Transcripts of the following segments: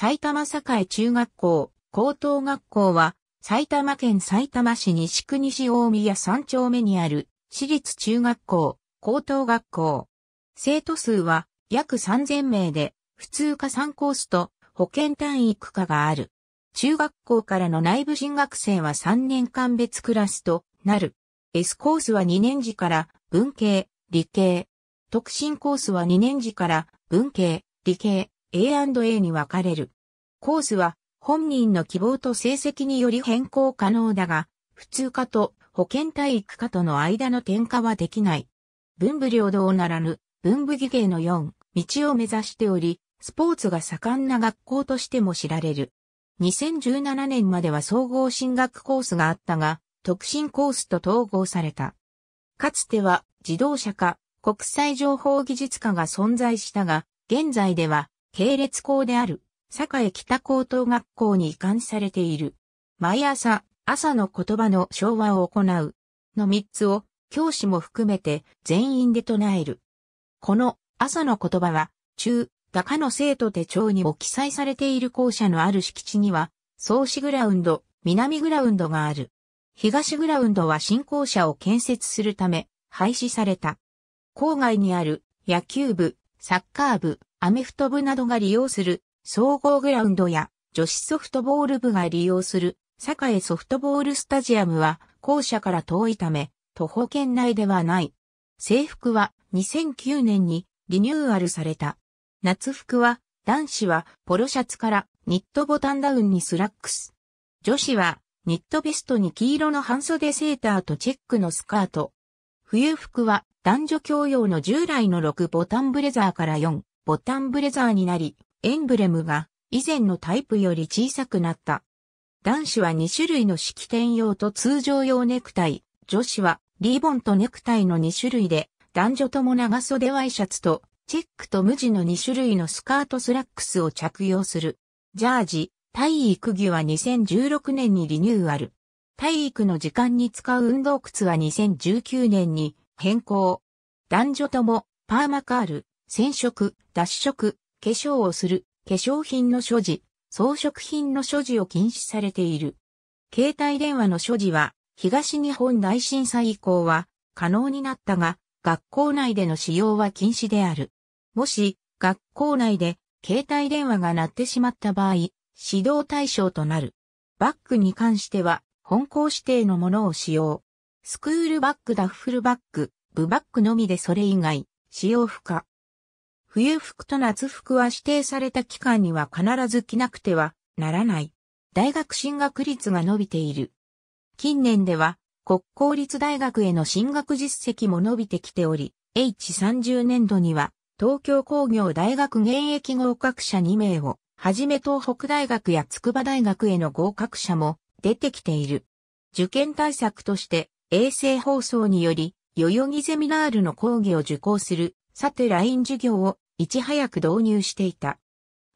埼玉栄中学校、高等学校は、埼玉県埼玉市西区西大宮3丁目にある、私立中学校、高等学校。生徒数は、約3000名で、普通科3コースと、保健単位区科がある。中学校からの内部進学生は3年間別クラスとなる。S コースは2年次から文系、理系。特進コースは2年次から文系、理系。A&A に分かれる。コースは本人の希望と成績により変更可能だが、普通科と保健体育科との間の転換はできない。文部両道ならぬ、文部技芸の4、道を目指しており、スポーツが盛んな学校としても知られる。2017年までは総合進学コースがあったが、特進コースと統合された。かつては自動車科、国際情報技術科が存在したが、現在では系列校である、栄北高等学校に移管されている。毎朝、朝の言葉の昭和を行う。の三つを、教師も含めて全員で唱える。この朝の言葉は、中、高の生徒手帳にも記載されている校舎のある敷地には、総市グラウンド、南グラウンドがある。東グラウンドは新校舎を建設するため、廃止された。郊外にある野球部、サッカー部、アメフト部などが利用する総合グラウンドや女子ソフトボール部が利用する栄ソフトボールスタジアムは校舎から遠いため徒歩圏内ではない。制服は2009年にリニューアルされた。夏服は男子はポロシャツからニットボタンダウンにスラックス。女子はニットベストに黄色の半袖セーターとチェックのスカート。冬服は男女共用の従来の6ボタンブレザーから4ボタンブレザーになり、エンブレムが以前のタイプより小さくなった。男子は2種類の式典用と通常用ネクタイ、女子はリーボンとネクタイの2種類で、男女とも長袖ワイシャツと、チェックと無地の2種類のスカートスラックスを着用する。ジャージ、体育着は2016年にリニューアル。体育の時間に使う運動靴は2019年に変更。男女ともパーマカール、染色、脱色、化粧をする、化粧品の所持、装飾品の所持を禁止されている。携帯電話の所持は、東日本大震災以降は可能になったが、学校内での使用は禁止である。もし、学校内で携帯電話が鳴ってしまった場合、指導対象となる。バッグに関しては、本校指定のものを使用。スクールバッグ、ダッフルバッグ、部バッグのみでそれ以外、使用不可。冬服と夏服は指定された期間には必ず着なくてはならない。大学進学率が伸びている。近年では国公立大学への進学実績も伸びてきており、H30 年度には東京工業大学現役合格者2名をはじめ東北大学や筑波大学への合格者も出てきている。受験対策として衛星放送により代々木ゼミナールの講義を受講するさて LINE 授業をいち早く導入していた。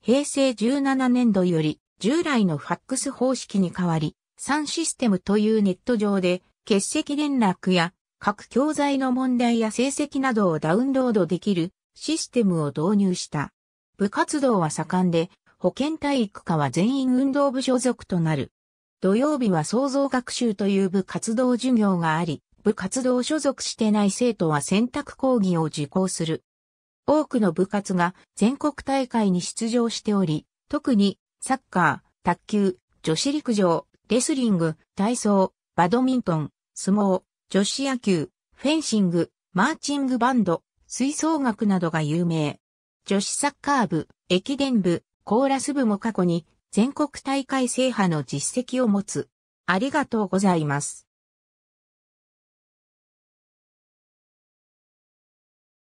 平成17年度より従来のファックス方式に変わり、3システムというネット上で欠席連絡や各教材の問題や成績などをダウンロードできるシステムを導入した。部活動は盛んで、保健体育科は全員運動部所属となる。土曜日は創造学習という部活動授業があり、部活動所属してない生徒は選択講義を受講する。多くの部活が全国大会に出場しており、特にサッカー、卓球、女子陸上、レスリング、体操、バドミントン、相撲、女子野球、フェンシング、マーチングバンド、吹奏楽などが有名。女子サッカー部、駅伝部、コーラス部も過去に全国大会制覇の実績を持つ。ありがとうございます。